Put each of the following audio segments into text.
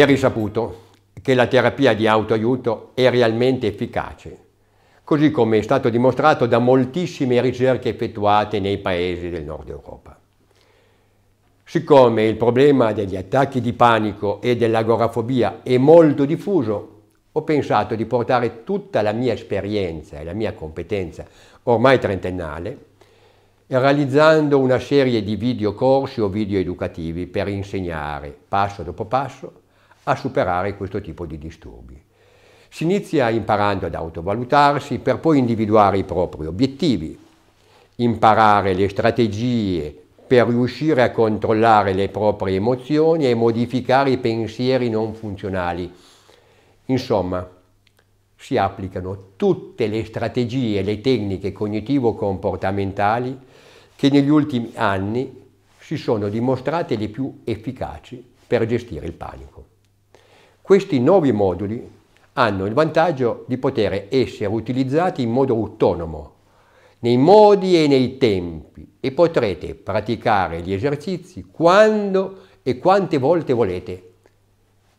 È risaputo che la terapia di autoaiuto è realmente efficace, così come è stato dimostrato da moltissime ricerche effettuate nei paesi del nord Europa. Siccome il problema degli attacchi di panico e dell'agorafobia è molto diffuso, ho pensato di portare tutta la mia esperienza e la mia competenza ormai trentennale realizzando una serie di videocorsi o video educativi per insegnare passo dopo passo a superare questo tipo di disturbi. Si inizia imparando ad autovalutarsi per poi individuare i propri obiettivi, imparare le strategie per riuscire a controllare le proprie emozioni e modificare i pensieri non funzionali. Insomma, si applicano tutte le strategie e le tecniche cognitivo-comportamentali che negli ultimi anni si sono dimostrate le più efficaci per gestire il panico. Questi nuovi moduli hanno il vantaggio di poter essere utilizzati in modo autonomo, nei modi e nei tempi e potrete praticare gli esercizi quando e quante volte volete,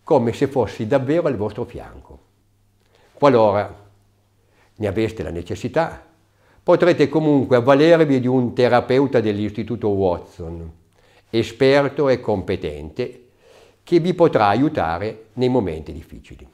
come se fossi davvero al vostro fianco. Qualora ne aveste la necessità, potrete comunque avvalervi di un terapeuta dell'Istituto Watson, esperto e competente, che vi potrà aiutare nei momenti difficili.